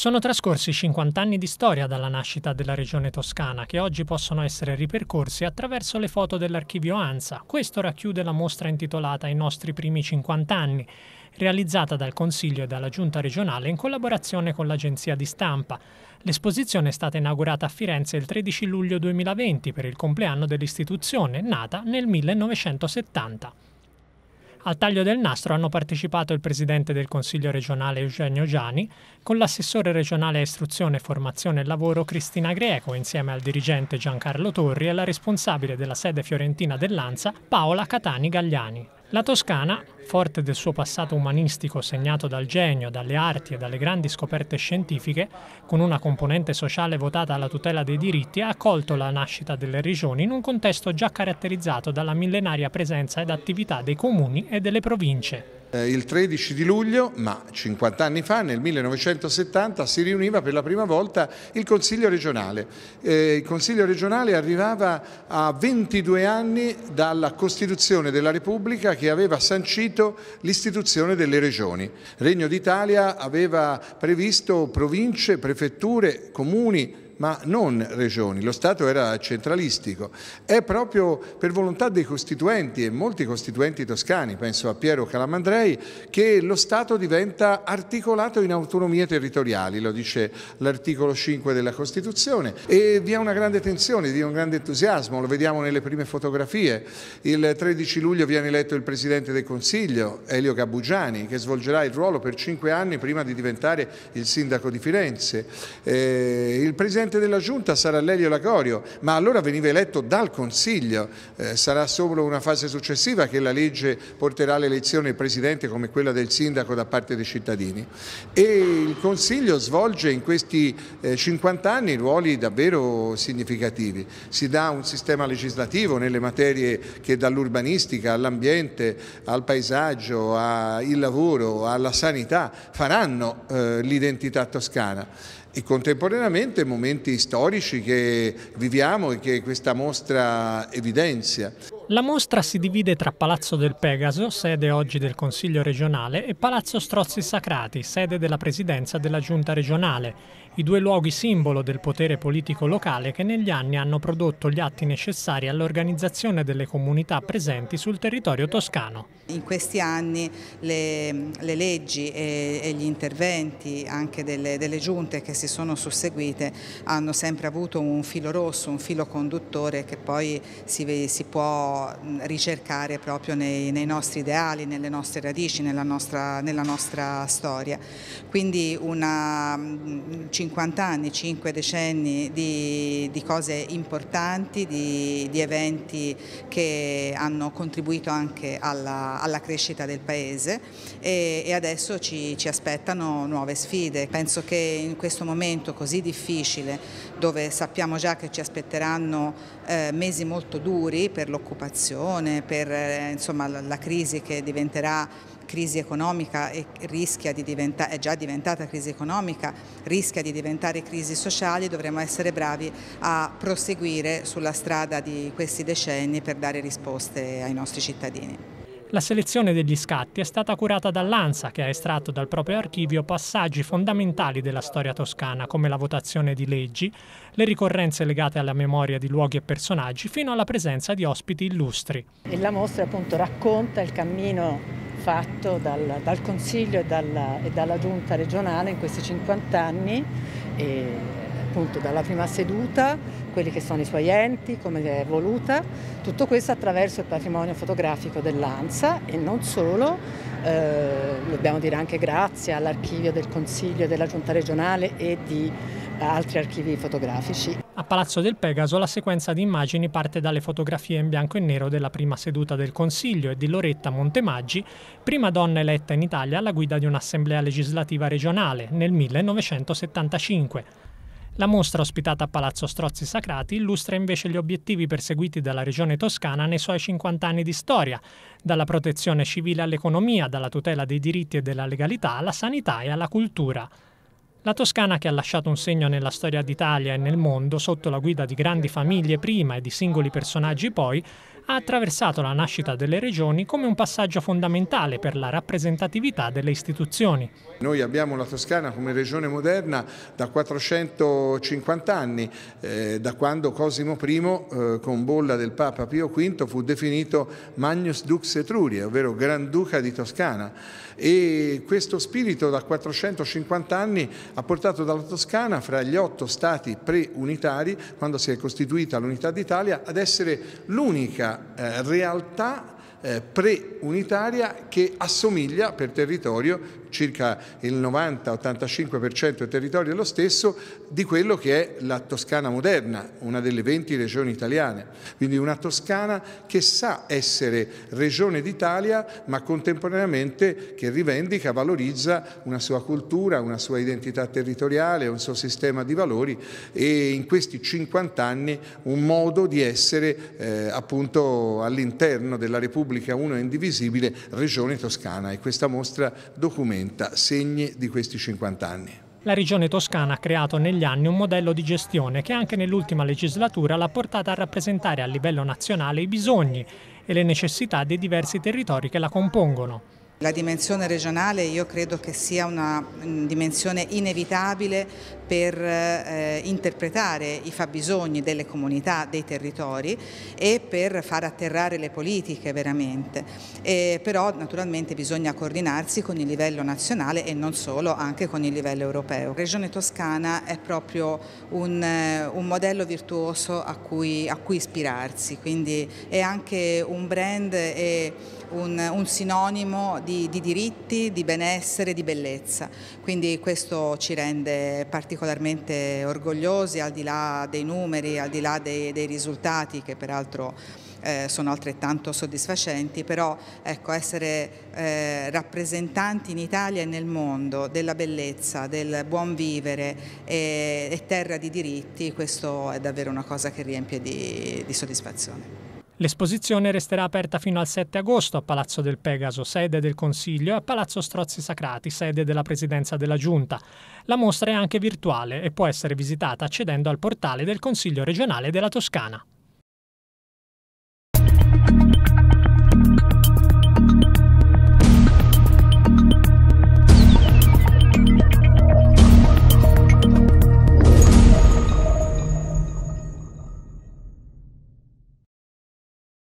Sono trascorsi 50 anni di storia dalla nascita della regione toscana, che oggi possono essere ripercorsi attraverso le foto dell'archivio ANSA. Questo racchiude la mostra intitolata I nostri primi 50 anni, realizzata dal Consiglio e dalla Giunta regionale in collaborazione con l'agenzia di stampa. L'esposizione è stata inaugurata a Firenze il 13 luglio 2020 per il compleanno dell'istituzione, nata nel 1970. Al taglio del nastro hanno partecipato il presidente del Consiglio regionale Eugenio Giani, con l'assessore regionale istruzione, formazione e lavoro Cristina Greco, insieme al dirigente Giancarlo Torri e la responsabile della sede fiorentina dell'ANSA Paola Catani Gagliani. La Toscana, forte del suo passato umanistico segnato dal genio, dalle arti e dalle grandi scoperte scientifiche, con una componente sociale votata alla tutela dei diritti, ha accolto la nascita delle regioni in un contesto già caratterizzato dalla millenaria presenza ed attività dei comuni e delle province. Eh, il 13 di luglio, ma 50 anni fa, nel 1970, si riuniva per la prima volta il Consiglio regionale. Eh, il Consiglio regionale arrivava a 22 anni dalla Costituzione della Repubblica che aveva sancito l'istituzione delle regioni. Il Regno d'Italia aveva previsto province, prefetture, comuni, ma non regioni, lo Stato era centralistico. È proprio per volontà dei costituenti e molti costituenti toscani, penso a Piero Calamandrei, che lo Stato diventa articolato in autonomie territoriali, lo dice l'articolo 5 della Costituzione e vi è una grande tensione, vi è un grande entusiasmo, lo vediamo nelle prime fotografie. Il 13 luglio viene eletto il Presidente del Consiglio, Elio Gabugiani, che svolgerà il ruolo per cinque anni prima di diventare il Sindaco di Firenze. Eh, il Presidente Presidente della Giunta sarà Lelio Lagorio, ma allora veniva eletto dal Consiglio. Eh, sarà solo una fase successiva che la legge porterà l'elezione del Presidente come quella del Sindaco da parte dei cittadini. E il Consiglio svolge in questi eh, 50 anni ruoli davvero significativi. Si dà un sistema legislativo nelle materie che dall'urbanistica all'ambiente, al paesaggio, al lavoro, alla sanità faranno eh, l'identità toscana e contemporaneamente momenti storici che viviamo e che questa mostra evidenzia. La mostra si divide tra Palazzo del Pegaso, sede oggi del Consiglio regionale, e Palazzo Strozzi Sacrati, sede della Presidenza della Giunta regionale, i due luoghi simbolo del potere politico locale che negli anni hanno prodotto gli atti necessari all'organizzazione delle comunità presenti sul territorio toscano. In questi anni le, le leggi e, e, gli interventi anche delle, delle giunte che si sono susseguite hanno sempre avuto un filo rosso, un filo conduttore che poi si, si può ricercare proprio nei, nei nostri ideali, nelle nostre radici, nella nostra, nella nostra storia. Quindi una, 50 anni, 5 decenni di, di cose importanti, di, di, eventi che hanno contribuito anche alla, alla crescita del Paese e, e adesso ci, ci aspettano nuove sfide. Penso che in questo momento così difficile, dove sappiamo già che ci aspetteranno eh, mesi molto duri per l'occupazione, per eh, insomma, la, la crisi che diventerà crisi economica e rischia di diventare, è già diventata crisi economica, rischia di diventare crisi sociali, dovremo essere bravi a proseguire sulla strada di questi decenni per dare risposte ai nostri cittadini. La selezione degli scatti è stata curata dall'ANSA, che ha estratto dal proprio archivio passaggi fondamentali della storia toscana, come la votazione di leggi, le ricorrenze legate alla memoria di luoghi e personaggi, fino alla presenza di ospiti illustri. E la mostra appunto racconta il cammino fatto dal, dal Consiglio e dalla, e dalla Giunta regionale in questi 50 anni. E appunto dalla prima seduta, quelli che sono i suoi enti, come è voluta, tutto questo attraverso il patrimonio fotografico dell'ANSA e non solo, eh, dobbiamo dire anche grazie all'archivio del Consiglio della Giunta regionale e di eh, altri archivi fotografici. A Palazzo del Pegaso la sequenza di immagini parte dalle fotografie in bianco e nero della prima seduta del Consiglio e di Loretta Montemaggi, prima donna eletta in Italia alla guida di un'assemblea legislativa regionale nel 1975. La mostra ospitata a Palazzo Strozzi Sacrati illustra invece gli obiettivi perseguiti dalla regione toscana nei suoi 50 anni di storia, dalla protezione civile all'economia, dalla tutela dei diritti e della legalità alla sanità e alla cultura. La Toscana, che ha lasciato un segno nella storia d'Italia e nel mondo, sotto la guida di grandi famiglie prima e di singoli personaggi poi, ha attraversato la nascita delle regioni come un passaggio fondamentale per la rappresentatività delle istituzioni. Noi abbiamo la Toscana come regione moderna da 450 anni, eh, da quando Cosimo I, eh, con bolla del Papa Pio V, fu definito Magnus Dux Etruria, ovvero Granduca di Toscana. E questo spirito da 450 anni ha portato dalla Toscana, fra gli otto stati pre-unitari, quando si è costituita l'unità d'Italia, ad essere l'unica eh, realtà eh, pre-unitaria che assomiglia per territorio, circa il 90-85% del territorio è lo stesso, di quello che è la Toscana moderna, una delle 20 regioni italiane. Quindi una Toscana che sa essere regione d'Italia ma contemporaneamente che rivendica, valorizza una sua cultura, una sua identità territoriale, un suo sistema di valori e in questi 50 anni un modo di essere eh, appunto all'interno della Repubblica Repubblica Uno e Indivisibile, Regione Toscana e questa mostra documenta segni di questi 50 anni. La Regione Toscana ha creato negli anni un modello di gestione che anche nell'ultima legislatura l'ha portata a rappresentare a livello nazionale i bisogni e le necessità dei diversi territori che la compongono. La dimensione regionale io credo che sia una mm, dimensione inevitabile per eh, interpretare i fabbisogni delle comunità, dei territori e per far atterrare le politiche veramente. E, però naturalmente bisogna coordinarsi con il livello nazionale e non solo, anche con il livello europeo. Regione Toscana è proprio un, eh, un modello virtuoso a cui, a cui, ispirarsi, quindi è anche un brand e un, un sinonimo di, di diritti, di benessere, di bellezza. Quindi questo ci rende particolarmente particolarmente orgogliosi al di là dei numeri, al di là dei, dei risultati che peraltro eh, sono altrettanto soddisfacenti, però ecco, essere eh, rappresentanti in Italia e nel mondo della bellezza, del buon vivere e, e, terra di diritti, questo è davvero una cosa che riempie di, di soddisfazione. L'esposizione resterà aperta fino al 7 agosto a Palazzo del Pegaso, sede del Consiglio, e a Palazzo Strozzi Sacrati, sede della Presidenza della Giunta. La mostra è anche virtuale e può essere visitata accedendo al portale del Consiglio regionale della Toscana.